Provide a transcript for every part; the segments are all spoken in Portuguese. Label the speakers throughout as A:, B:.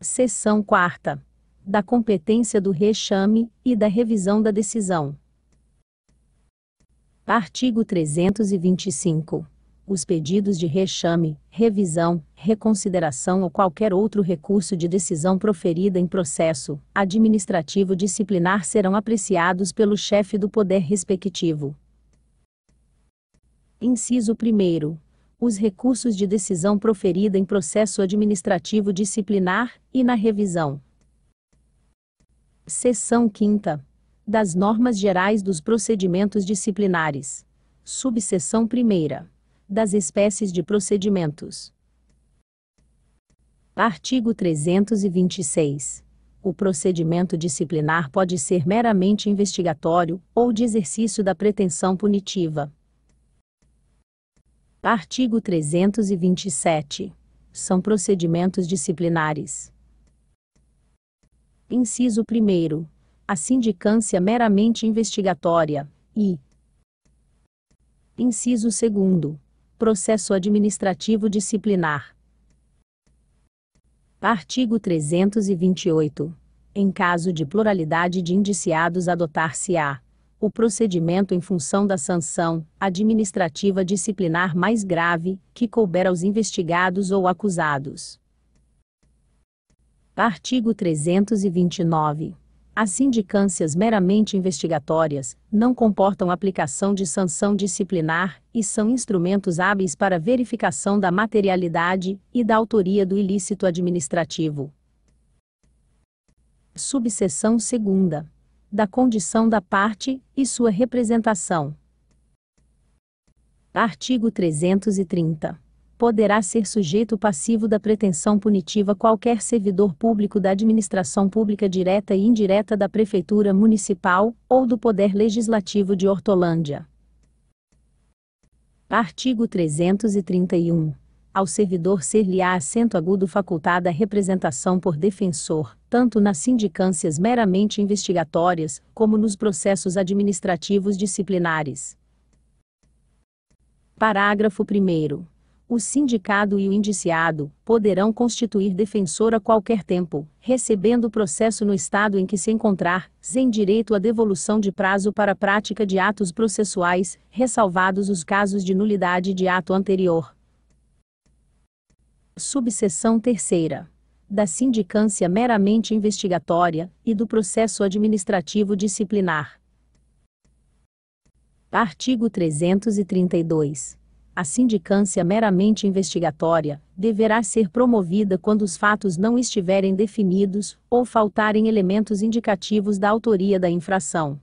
A: Seção 4. Da competência do rechame e da revisão da decisão. Artigo 325. Os pedidos de rechame, revisão, reconsideração ou qualquer outro recurso de decisão proferida em processo administrativo disciplinar serão apreciados pelo chefe do poder respectivo. Inciso 1 os recursos de decisão proferida em processo administrativo disciplinar e na revisão. Seção 5 das normas gerais dos procedimentos disciplinares. Subseção 1 das espécies de procedimentos. Artigo 326. O procedimento disciplinar pode ser meramente investigatório ou de exercício da pretensão punitiva Artigo 327. São procedimentos disciplinares. Inciso 1. A sindicância meramente investigatória. E. Inciso 2. Processo administrativo disciplinar. Artigo 328. Em caso de pluralidade de indiciados, adotar-se-á o procedimento em função da sanção administrativa disciplinar mais grave que couber aos investigados ou acusados. Artigo 329. As sindicâncias meramente investigatórias não comportam aplicação de sanção disciplinar e são instrumentos hábeis para verificação da materialidade e da autoria do ilícito administrativo. Subseção segunda da condição da parte e sua representação. Artigo 330. Poderá ser sujeito passivo da pretensão punitiva qualquer servidor público da administração pública direta e indireta da Prefeitura Municipal ou do Poder Legislativo de Hortolândia. Artigo 331. Ao servidor ser-lhe-á assento agudo facultada a representação por defensor, tanto nas sindicâncias meramente investigatórias, como nos processos administrativos disciplinares. Parágrafo 1. O sindicado e o indiciado poderão constituir defensor a qualquer tempo, recebendo o processo no estado em que se encontrar, sem direito à devolução de prazo para a prática de atos processuais, ressalvados os casos de nulidade de ato anterior. Subseção terceira da sindicância meramente investigatória e do processo administrativo disciplinar. Artigo 332. A sindicância meramente investigatória deverá ser promovida quando os fatos não estiverem definidos ou faltarem elementos indicativos da autoria da infração.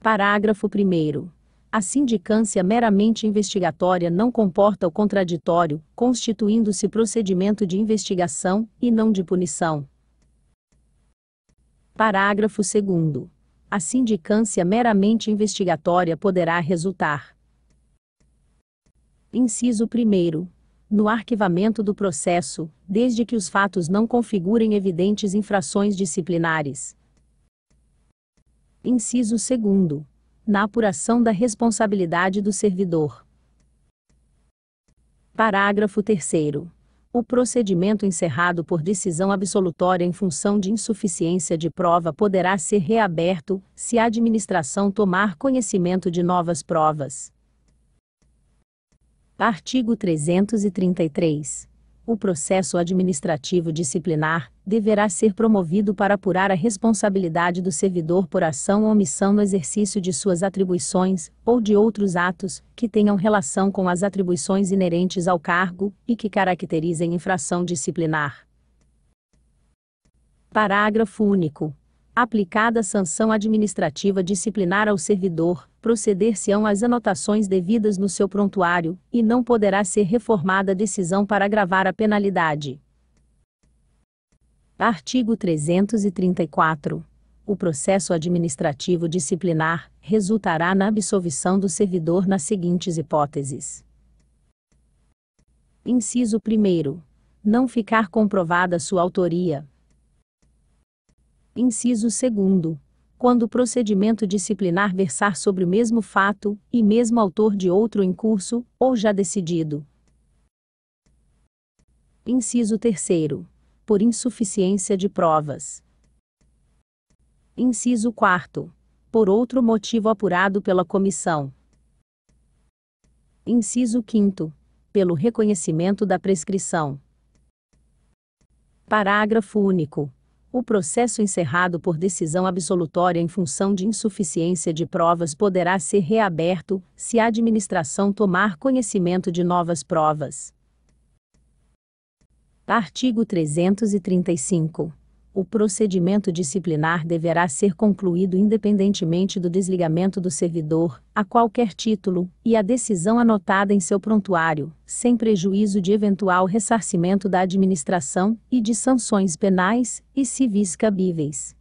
A: Parágrafo 1. A sindicância meramente investigatória não comporta o contraditório, constituindo-se procedimento de investigação, e não de punição. Parágrafo 2. A sindicância meramente investigatória poderá resultar. Inciso 1. No arquivamento do processo, desde que os fatos não configurem evidentes infrações disciplinares. Inciso 2 na apuração da responsabilidade do servidor. Parágrafo 3. O procedimento encerrado por decisão absolutória em função de insuficiência de prova poderá ser reaberto, se a administração tomar conhecimento de novas provas. Artigo 333 o processo administrativo disciplinar deverá ser promovido para apurar a responsabilidade do servidor por ação ou omissão no exercício de suas atribuições ou de outros atos que tenham relação com as atribuições inerentes ao cargo e que caracterizem infração disciplinar. Parágrafo único aplicada sanção administrativa disciplinar ao servidor, proceder-se-ão às anotações devidas no seu prontuário, e não poderá ser reformada a decisão para agravar a penalidade. Artigo 334. O processo administrativo disciplinar resultará na absolvição do servidor nas seguintes hipóteses: Inciso 1. Não ficar comprovada sua autoria, Inciso 2 quando o procedimento disciplinar versar sobre o mesmo fato e mesmo autor de outro em curso ou já decidido. Inciso 3. Por insuficiência de provas. Inciso 4. Por outro motivo apurado pela comissão. Inciso 5. Pelo reconhecimento da prescrição. Parágrafo único o processo encerrado por decisão absolutória em função de insuficiência de provas poderá ser reaberto, se a administração tomar conhecimento de novas provas. Artigo 335 o procedimento disciplinar deverá ser concluído independentemente do desligamento do servidor, a qualquer título, e a decisão anotada em seu prontuário, sem prejuízo de eventual ressarcimento da administração e de sanções penais e civis cabíveis.